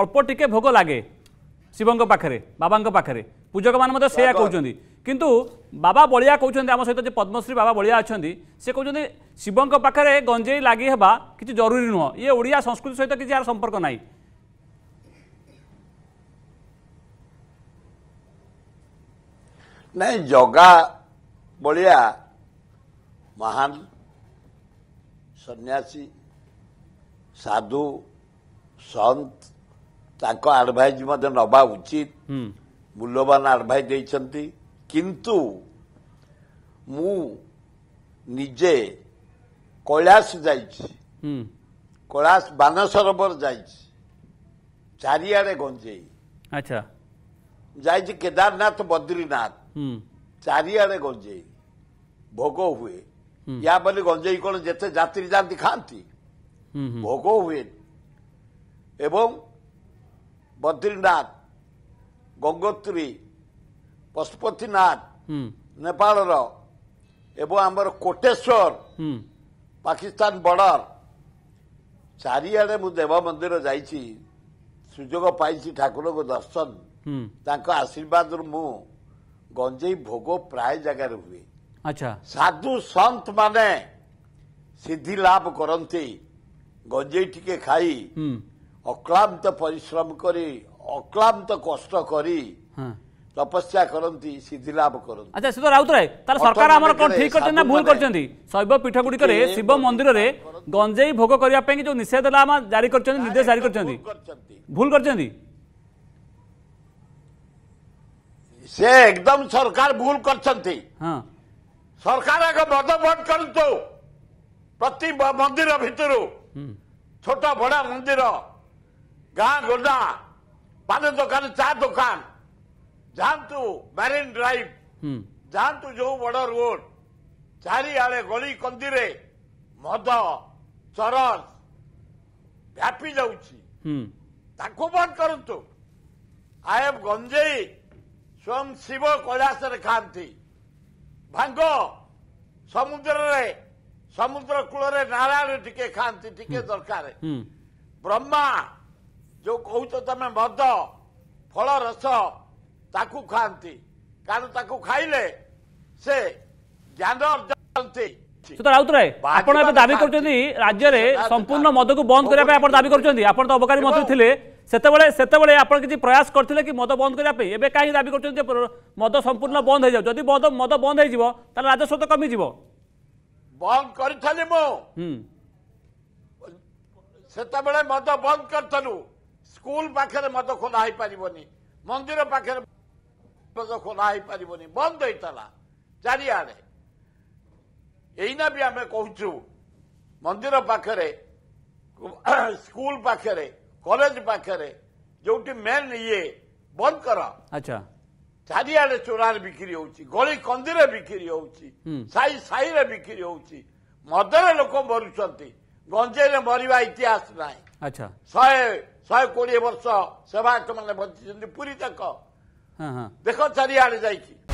অল্প টিকে ভোগ লাগে শিবঙ্ক পাখে বাবাঙ্ক পাখে পূজক মানে সেয়া কৌন কিন্তু বাবা বলিয়া কৌন আমার সহ যে পদ্মশ্রী বাবা বলিয়া অনেক সে কৌন শিবঙ্ক পাখে গঞ্জেই লাগি হওয়া কিছু জরুরি নুহ ইয়ে ওড়িয়া সংস্কৃতি সহ কিছু আর সম্পর্ক নাই ନାଇଁ ଜଗା ଭଳିଆ ମହାନ ସନ୍ନ୍ୟାସୀ ସାଧୁ ସନ୍ଥ ତାଙ୍କ ଆଡଭାଇଜ ମଧ୍ୟ ନେବା ଉଚିତ ମୂଲ୍ୟବାନ ଆଡଭାଇଜ ଦେଇଛନ୍ତି କିନ୍ତୁ ମୁଁ ନିଜେ କୈଳାସ ଯାଇଛି କୈଳାସ ସରୋବର ଯାଇଛି ଚାରିଆଡ଼େ ଗଞ୍ଜେଇ ଆଚ୍ଛା ଯାଇଛି କେଦାରନାଥ ବଦ୍ରିନାଥ ଚାରିଆଡ଼େ ଗଞ୍ଜେଇ ଭୋଗ ହୁଏ ୟା ବୋଲି ଗଞ୍ଜେଇ କ'ଣ ଯେତେ ଯାତ୍ରୀ ଯାଆନ୍ତି ଖାଆନ୍ତି ଭୋଗ ହୁଏ ଏବଂ বদ্রীনাথ গঙ্গোତ୍ରୀ ପଶୁପତିନାଥ ନେପାଳର ଏବଂ ଆମର କୋଟେଶ୍ୱର ପାକିସ୍ତାନ ବର୍ଡର ଚାରିଆଡ଼େ ମୁଁ ଦେବ ମନ୍ଦିର ଯାଇଛି ସୁଯୋଗ ପାଇଛି ଠାକୁରଙ୍କୁ ଦର୍ଶନ ତାଙ୍କ ଆଶୀର୍ବାଦରୁ ମୁଁ ଗଞ୍ଜେଇ ଭୋଗ ପ୍ରାୟ ଜାଗାରେ ହୁଏ ସାଧୁ ସନ୍ଥ ମାନେ ସିଦ୍ଧି ଲାଭ କରନ୍ତି ଗଞ୍ଜେଇ ଟିକେ ଖାଇ ଅକ୍ଲାନ୍ତ ପରିଶ୍ରମ କରି ଅକ୍ଲାନ୍ତ କଷ୍ଟ କରି ତପସ୍ୟା କରନ୍ତି ସିଦ୍ଧି ଲାଭ କରନ୍ତି ଆଚ୍ଛା ଶିବ ରାଉତରାୟ ତାର ସରକାର ଆମର କଣ ଠିକ କରିଛନ୍ତି ନା ଭୁଲ କରିଛନ୍ତି ଶୈବ ପୀଠ ଗୁଡିକରେ ଶିବ ମନ୍ଦିରରେ ଗଞ୍ଜେଇ ଭୋଗ କରିବା ପାଇଁ ଯୋଉ ନିଷେଧ ଲାମା ଜାରି କରିଛନ୍ତି ନିର୍ଦ୍ଦେଶ ଜାରି କରିଛନ୍ତି ଭୁଲ କରିଛନ୍ତି ସେ ଏକଦମ ସରକାର ଭୁଲ କରିଛନ୍ତି ସରକାର ଆଗ ମଦ ଭୋଟ କରନ୍ତୁ ପ୍ରତି ମନ୍ଦିର ଭିତରୁ ଛୋଟ ବଡ଼ ମନ୍ଦିର ଗାଁ ଗୋଦା ପାନ ଦୋକାନ ଚା ଦୋକାନ ଯାଆନ୍ତୁ ମ୍ୟାରିନ୍ ଡ୍ରାଇଭ୍ ଯାଆନ୍ତୁ ଯୋଉ ବଡ଼ ରୋଡ ଚାରିଆଡ଼େ ଗଳି କନ୍ଦିରେ ମଦ ଚରସ ବ୍ୟାପି ଯାଉଛି ତାକୁ ବନ୍ଦ କରନ୍ତୁ ଆଏ ଗଞ୍ଜେଇ ସ୍ୱୟଂ ଶିବ କୈଳାସରେ ଖାଆନ୍ତି ଭାଙ୍ଗ ସମୁଦ୍ରରେ ସମୁଦ୍ର କୂଳରେ ନାରାୟଣ ଟିକେ ଖାଆନ୍ତି ଟିକେ ଦରକାର ବ୍ରହ୍ମା ଯୋଉ କହୁଛ ତମେ ମଦ ଫଳ ରସ ତାକୁ ଖାଆନ୍ତି କାରଣ ତାକୁ ଖାଇଲେ ସେ ଜ୍ଞାନ ଆପଣ ଏବେ ଦାବି କରୁଛନ୍ତି ରାଜ୍ୟରେ ସମ୍ପୂର୍ଣ୍ଣ ମଦକୁ ବନ୍ଦ କରିବା ପାଇଁ ଆପଣ ଦାବି କରୁଛନ୍ତି ଆପଣ ତ ଅବକାରୀ ମନ୍ତ୍ରୀ ଥିଲେ ସେତେବେଳେ ସେତେବେଳେ ଆପଣ କିଛି ପ୍ରୟାସ କରିଥିଲେ କି ମଦ ବନ୍ଦ କରିବା ପାଇଁ ଏବେ କାହିଁକି ଦାବି କରୁଛନ୍ତି ଯେ ମଦ ସମ୍ପୂର୍ଣ୍ଣ ବନ୍ଦ ହେଇଯାଉ ଯଦି ମଦ ବନ୍ଦ ହେଇଯିବ ତାହେଲେ ରାଜସ୍ୱ ତ କମିଯିବ ବନ୍ଦ କରିଥିଲି ମୁଁ ସେତେବେଳେ ମଦ ବନ୍ଦ କରିଥିଲୁ ସ୍କୁଲ ପାଖରେ ମଦ ଖୋଲା ହେଇପାରିବନି ମନ୍ଦିର ପାଖରେ ମଦ ଖୋଲା ହେଇପାରିବନି ବନ୍ଦ ହେଇଥିଲା ଚାରିଆଡ଼େ ଏଇନା ବି ଆମେ କହୁଛୁ ମନ୍ଦିର ପାଖରେ ସ୍କୁଲ ପାଖରେ କଲେଜ ପାଖରେ ଯୋଉଠି ମେନ୍ ଇଏ ବନ୍ଦ କର ଆଚ୍ଛା ଚାରିଆଡ଼େ ଚୋରାରେ ବିକ୍ରି ହେଉଛି ଗଳି କନ୍ଦିରେ ବିକ୍ରି ହେଉଛି ସାହି ସାହିରେ ବିକ୍ରି ହେଉଛି ମଦରେ ଲୋକ ମରୁଛନ୍ତି ବଞ୍ଚେଇଲେ ମରିବା ଇତିହାସ ନାହିଁ ଆଚ୍ଛା ଶହେ ଶହେ କୋଡ଼ିଏ ବର୍ଷ ସେବାୟତମାନେ ବଞ୍ଚିଛନ୍ତି ପୁରୀ ଯାକ ଦେଖ ଚାରିଆଡ଼େ ଯାଇଛି